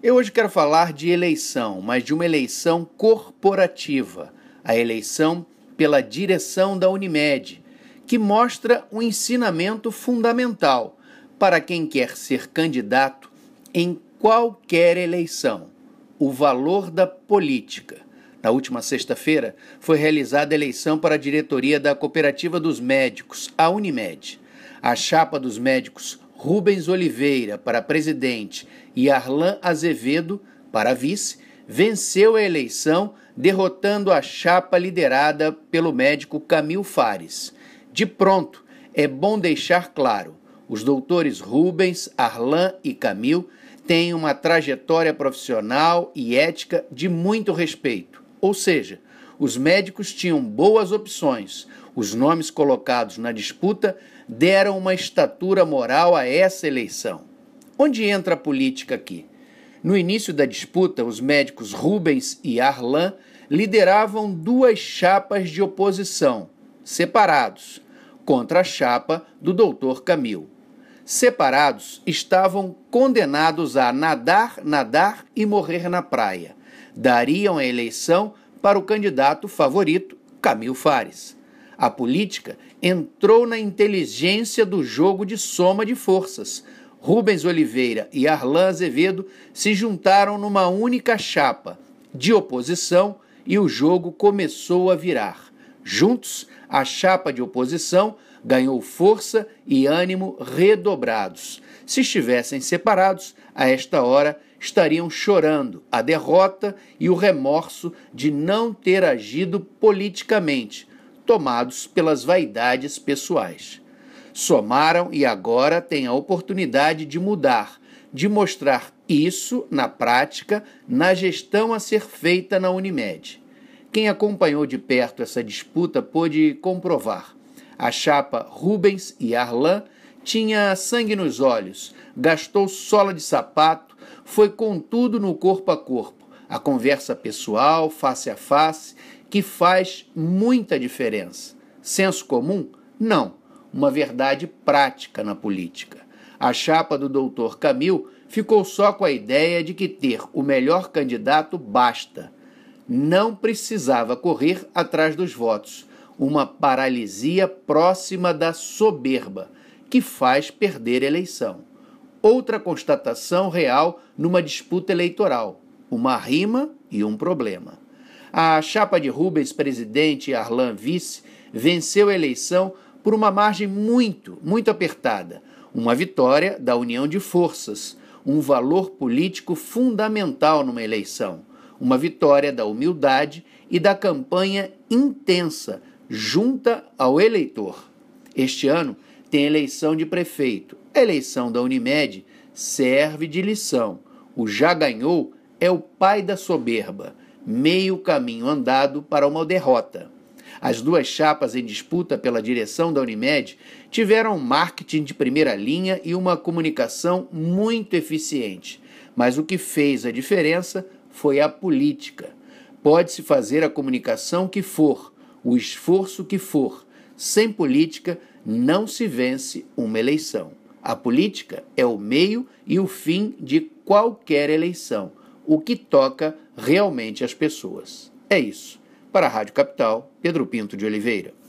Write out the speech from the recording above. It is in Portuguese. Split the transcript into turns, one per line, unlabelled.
Eu hoje quero falar de eleição, mas de uma eleição corporativa, a eleição pela direção da Unimed, que mostra um ensinamento fundamental para quem quer ser candidato em qualquer eleição: o valor da política. Na última sexta-feira, foi realizada a eleição para a diretoria da Cooperativa dos Médicos, a Unimed. A chapa dos médicos Rubens Oliveira para presidente e Arlan Azevedo para vice, venceu a eleição derrotando a chapa liderada pelo médico Camil Fares. De pronto, é bom deixar claro: os doutores Rubens, Arlan e Camil têm uma trajetória profissional e ética de muito respeito, ou seja, os médicos tinham boas opções. Os nomes colocados na disputa deram uma estatura moral a essa eleição. Onde entra a política aqui? No início da disputa, os médicos Rubens e Arlan lideravam duas chapas de oposição, separados, contra a chapa do doutor Camil. Separados, estavam condenados a nadar, nadar e morrer na praia. Dariam a eleição para o candidato favorito, Camil Fares. A política entrou na inteligência do jogo de soma de forças. Rubens Oliveira e Arlan Azevedo se juntaram numa única chapa de oposição e o jogo começou a virar. Juntos, a chapa de oposição ganhou força e ânimo redobrados. Se estivessem separados, a esta hora estariam chorando a derrota e o remorso de não ter agido politicamente, tomados pelas vaidades pessoais. Somaram e agora têm a oportunidade de mudar, de mostrar isso na prática, na gestão a ser feita na Unimed. Quem acompanhou de perto essa disputa pôde comprovar. A chapa Rubens e Arlan tinha sangue nos olhos, gastou sola de sapato foi, contudo, no corpo a corpo, a conversa pessoal, face a face, que faz muita diferença. Senso comum? Não. Uma verdade prática na política. A chapa do doutor Camil ficou só com a ideia de que ter o melhor candidato basta. Não precisava correr atrás dos votos. Uma paralisia próxima da soberba, que faz perder eleição outra constatação real numa disputa eleitoral, uma rima e um problema. A chapa de Rubens presidente e Arlan vice venceu a eleição por uma margem muito, muito apertada, uma vitória da união de forças, um valor político fundamental numa eleição, uma vitória da humildade e da campanha intensa junta ao eleitor. Este ano tem eleição de prefeito. A eleição da Unimed serve de lição. O já ganhou é o pai da soberba, meio caminho andado para uma derrota. As duas chapas em disputa pela direção da Unimed tiveram um marketing de primeira linha e uma comunicação muito eficiente. Mas o que fez a diferença foi a política. Pode-se fazer a comunicação que for, o esforço que for, sem política não se vence uma eleição. A política é o meio e o fim de qualquer eleição, o que toca realmente as pessoas. É isso. Para a Rádio Capital, Pedro Pinto de Oliveira.